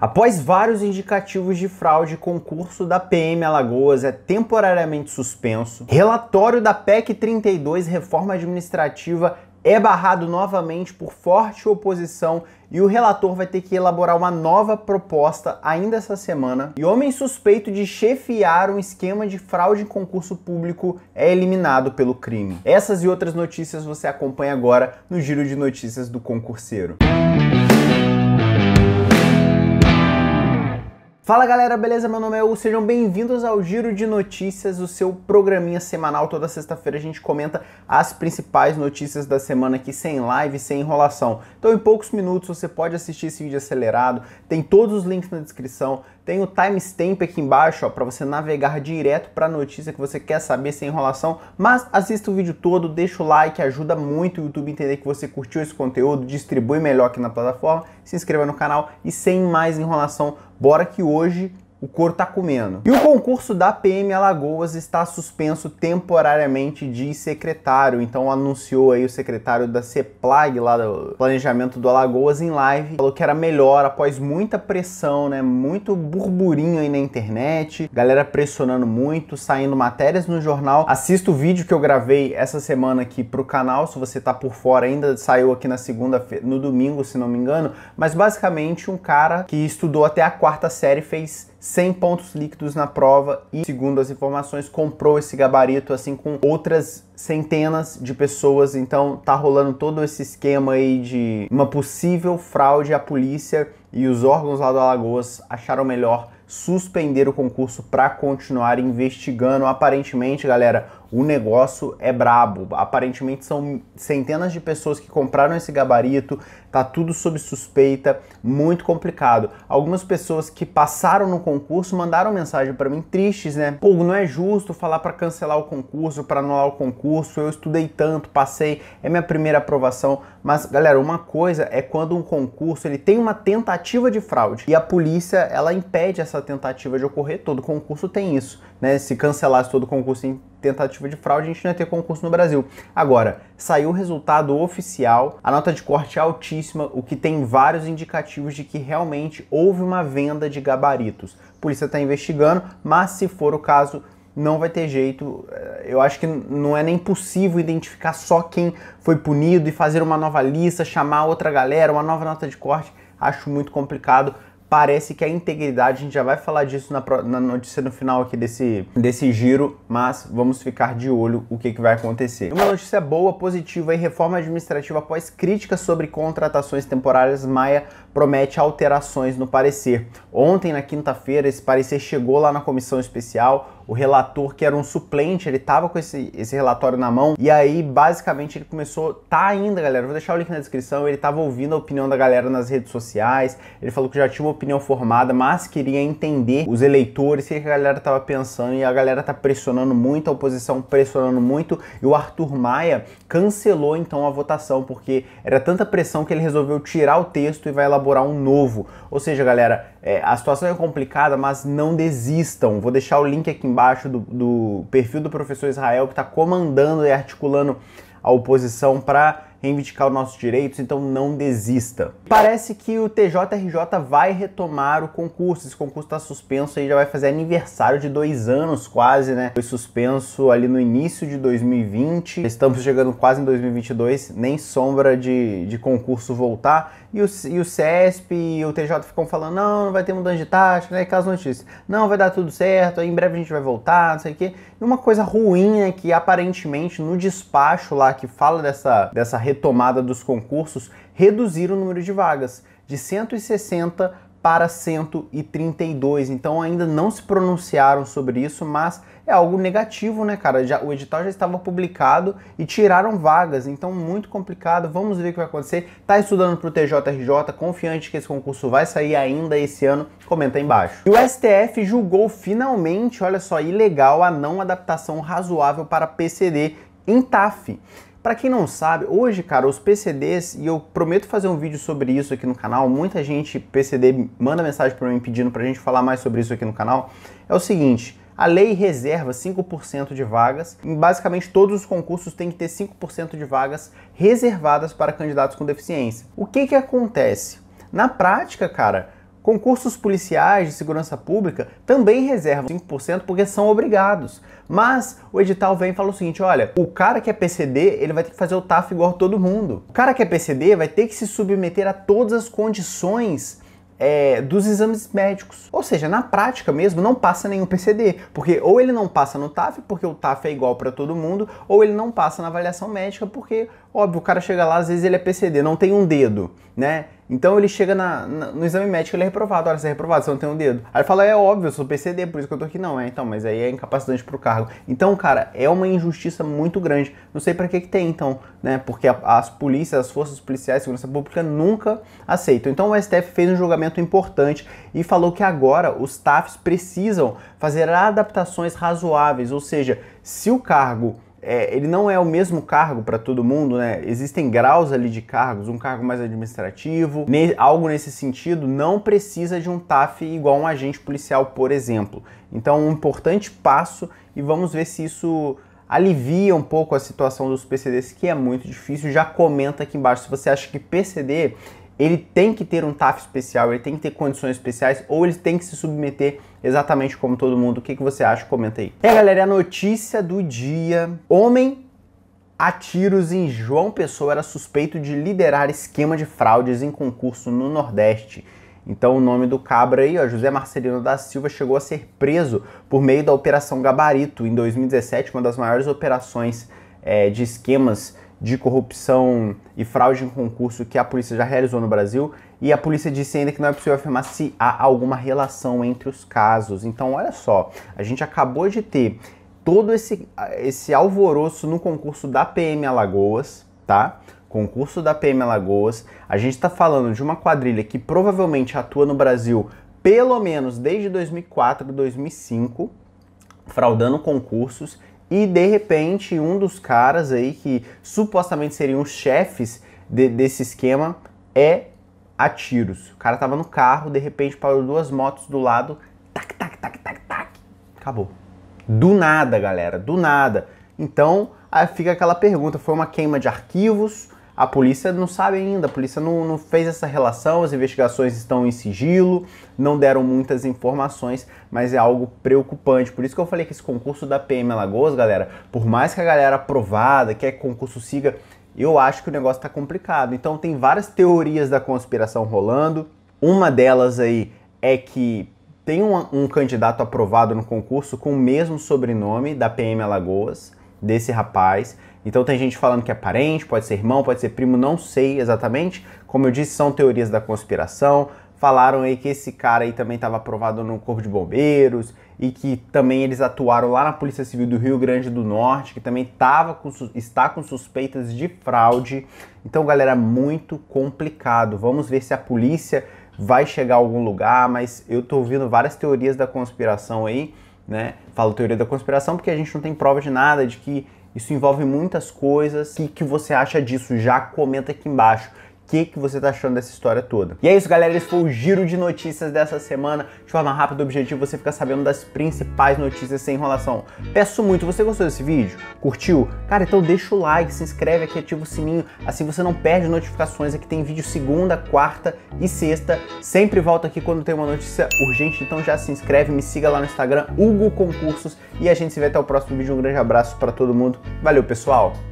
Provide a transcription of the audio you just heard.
Após vários indicativos de fraude, concurso da PM Alagoas é temporariamente suspenso. Relatório da PEC 32, reforma administrativa, é barrado novamente por forte oposição e o relator vai ter que elaborar uma nova proposta ainda essa semana. E homem suspeito de chefiar um esquema de fraude em concurso público é eliminado pelo crime. Essas e outras notícias você acompanha agora no Giro de Notícias do Concurseiro. Música Fala galera, beleza? Meu nome é Hugo, sejam bem-vindos ao Giro de Notícias, o seu programinha semanal. Toda sexta-feira a gente comenta as principais notícias da semana aqui sem live, sem enrolação. Então, em poucos minutos você pode assistir esse vídeo acelerado, tem todos os links na descrição, tem o timestamp aqui embaixo para você navegar direto para a notícia que você quer saber sem enrolação. Mas assista o vídeo todo, deixa o like, ajuda muito o YouTube entender que você curtiu esse conteúdo, distribui melhor aqui na plataforma, se inscreva no canal e sem mais enrolação, bora que hoje o couro tá comendo. E o concurso da PM Alagoas está suspenso temporariamente de secretário, então anunciou aí o secretário da CEPLAG, lá do Planejamento do Alagoas, em live, falou que era melhor após muita pressão, né, muito burburinho aí na internet, galera pressionando muito, saindo matérias no jornal. Assista o vídeo que eu gravei essa semana aqui pro canal, se você tá por fora ainda, saiu aqui na segunda-feira, no domingo, se não me engano, mas basicamente um cara que estudou até a quarta série fez 100 pontos líquidos na prova e, segundo as informações, comprou esse gabarito assim com outras centenas de pessoas. Então tá rolando todo esse esquema aí de uma possível fraude a polícia e os órgãos lá do Alagoas acharam melhor suspender o concurso para continuar investigando. Aparentemente, galera, o negócio é brabo. Aparentemente são centenas de pessoas que compraram esse gabarito, tá tudo sob suspeita, muito complicado. Algumas pessoas que passaram no concurso mandaram mensagem para mim tristes, né? Pô, não é justo falar para cancelar o concurso, para anular o concurso. Eu estudei tanto, passei, é minha primeira aprovação, mas galera, uma coisa é quando um concurso, ele tem uma tentativa de fraude e a polícia, ela impede essa tentativa de ocorrer. Todo concurso tem isso, né? Se cancelasse todo concurso tentativa de fraude, a gente não ia ter concurso no Brasil. Agora, saiu o resultado oficial, a nota de corte é altíssima, o que tem vários indicativos de que realmente houve uma venda de gabaritos. A polícia está investigando, mas se for o caso, não vai ter jeito. Eh, eu acho que não é nem possível identificar só quem foi punido e fazer uma nova lista, chamar outra galera, uma nova nota de corte. Acho muito complicado parece que a integridade, a gente já vai falar disso na, na, notícia no final aqui desse, desse giro, mas vamos ficar de olho o que, que vai acontecer. Uma notícia boa, positiva e reforma administrativa após críticas sobre contratações temporárias, Maia promete alterações no parecer. Ontem, na quinta-feira, esse parecer chegou lá na comissão especial, o relator, que era um suplente, ele tava com esse, esse relatório na mão, e aí basicamente ele começou, tá ainda, galera, vou deixar o link na descrição, ele tava ouvindo a opinião da galera nas redes sociais, ele falou que já tinha uma opinião formada, mas queria entender os eleitores, o que a galera tava pensando, e a galera tá pressionando muito, a oposição pressionando muito, e o Arthur Maia cancelou então a votação, porque era tanta pressão que ele resolveu tirar o texto e vai elaborar um novo. Ou seja, galera, é, a situação é complicada, mas não desistam. Vou deixar o link aqui embaixo embaixo do, do perfil do professor Israel, que está comandando e articulando a oposição para reivindicar os nossos direitos, então não desista. Parece que o TJRJ vai retomar o concurso, esse concurso está suspenso aí, já vai fazer aniversário de dois anos quase, né? Foi suspenso ali no início de 2020, estamos chegando quase em 2022, nem sombra de, de concurso voltar, e o, e o CESP e o TJ ficam falando, não, não vai ter mudança de taxa, né? Aquelas notícias. Não, vai dar tudo certo, aí em breve a gente vai voltar, não sei o quê. E uma coisa ruim é que aparentemente no despacho lá que fala dessa, dessa retomada dos concursos, reduziram o número de vagas de 160 para 132. Então ainda não se pronunciaram sobre isso, mas é algo negativo, né, cara? Já, o edital já estava publicado e tiraram vagas, então muito complicado. Vamos ver o que vai acontecer. Tá estudando para o TJRJ, confiante que esse concurso vai sair ainda esse ano? Comenta aí embaixo. E o STF julgou finalmente, olha só, ilegal a não adaptação razoável para PCD em TAF. Para quem não sabe, hoje, cara, os PCDs, e eu prometo fazer um vídeo sobre isso aqui no canal, muita gente PCD manda mensagem para mim pedindo pra gente falar mais sobre isso aqui no canal, é o seguinte, a lei reserva 5% de vagas. Basicamente, todos os concursos têm que ter 5% de vagas reservadas para candidatos com deficiência. O que, que acontece? Na prática, cara, Concursos policiais de segurança pública também reservam 5% porque são obrigados. Mas o edital vem e fala o seguinte, olha, o cara que é PCD, ele vai ter que fazer o TAF igual todo mundo. O cara que é PCD vai ter que se submeter a todas as condições é, dos exames médicos. Ou seja, na prática mesmo, não passa nenhum PCD, porque ou ele não passa no TAF, porque o TAF é igual para todo mundo, ou ele não passa na avaliação médica, porque Óbvio, o cara chega lá, às vezes ele é PCD, não tem um dedo, né? Então ele chega na, na, no exame médico, ele é reprovado. Olha, você é reprovado, você não tem um dedo. Aí ele fala, é óbvio, eu sou PCD, por isso que eu tô aqui. Não, é então, mas aí é incapacitante pro cargo. Então, cara, é uma injustiça muito grande. Não sei para que que tem, então, né? Porque a, as polícias, as forças policiais, segurança pública nunca aceitam. Então o STF fez um julgamento importante e falou que agora os TAFs precisam fazer adaptações razoáveis, ou seja, se o cargo é, ele não é o mesmo cargo para todo mundo, né? Existem graus ali de cargos, um cargo mais administrativo, ne algo nesse sentido, não precisa de um TAF igual um agente policial, por exemplo. Então, um importante passo e vamos ver se isso alivia um pouco a situação dos PCDs, que é muito difícil. Já comenta aqui embaixo se você acha que PCD ele tem que ter um TAF especial, ele tem que ter condições especiais ou ele tem que se submeter exatamente como todo mundo. O que, que você acha? Comenta aí. E aí, galera, é a notícia do dia. Homem a tiros em João Pessoa era suspeito de liderar esquema de fraudes em concurso no Nordeste. Então o nome do cabra aí, ó, José Marcelino da Silva, chegou a ser preso por meio da Operação Gabarito em 2017, uma das maiores operações é, de esquemas de corrupção e fraude em concurso que a polícia já realizou no Brasil, e a polícia disse ainda que não é possível afirmar se há alguma relação entre os casos. Então, olha só, a gente acabou de ter todo esse, esse alvoroço no concurso da PM Alagoas, tá? Concurso da PM Alagoas. A gente está falando de uma quadrilha que provavelmente atua no Brasil pelo menos desde 2004, 2005, fraudando concursos e de repente, um dos caras aí que supostamente seriam os chefes de, desse esquema é a tiros. O cara tava no carro, de repente parou duas motos do lado, tac, tac, tac, tac, tac. Acabou. Do nada, galera, do nada. Então, aí fica aquela pergunta: foi uma queima de arquivos? A polícia não sabe ainda, a polícia não, não fez essa relação, as investigações estão em sigilo, não deram muitas informações, mas é algo preocupante. Por isso que eu falei que esse concurso da PM Alagoas, galera, por mais que a galera aprovada, que o concurso siga, eu acho que o negócio está complicado. Então tem várias teorias da conspiração rolando. Uma delas aí é que tem um, um, candidato aprovado no concurso com o mesmo sobrenome da PM Alagoas desse rapaz. Então tem gente falando que é parente, pode ser irmão, pode ser primo, não sei exatamente. Como eu disse, são teorias da conspiração. Falaram aí que esse cara aí também estava aprovado no Corpo de Bombeiros e que também eles atuaram lá na Polícia Civil do Rio Grande do Norte, que também tava com, está com suspeitas de fraude. Então, galera, muito complicado. Vamos ver se a polícia vai chegar a algum lugar, mas eu tô ouvindo várias teorias da conspiração aí né? Falo teoria da conspiração porque a gente não tem prova de nada, de que isso envolve muitas coisas. O que, que você acha disso? Já comenta aqui embaixo que, que você tá achando dessa história toda. E é isso, galera. Esse foi o giro de notícias dessa semana. De forma rápida, o objetivo é você ficar sabendo das principais notícias sem enrolação. Peço muito, você gostou desse vídeo? Curtiu? Cara, então deixa o like, se inscreve aqui, ativa o sininho, assim você não perde notificações. Aqui tem vídeo segunda, quarta e sexta. Sempre volta aqui quando tem uma notícia urgente, então já se inscreve, me siga lá no Instagram, Hugo Concursos, e a gente se vê até o próximo vídeo. Um grande abraço para todo mundo. Valeu, pessoal!